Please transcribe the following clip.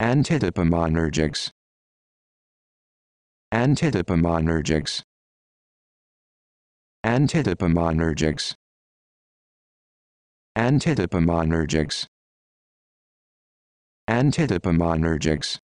Antidopaminergics. Antidopaminergics. Antidopaminergics. Antidopaminergics. Antidopaminergics.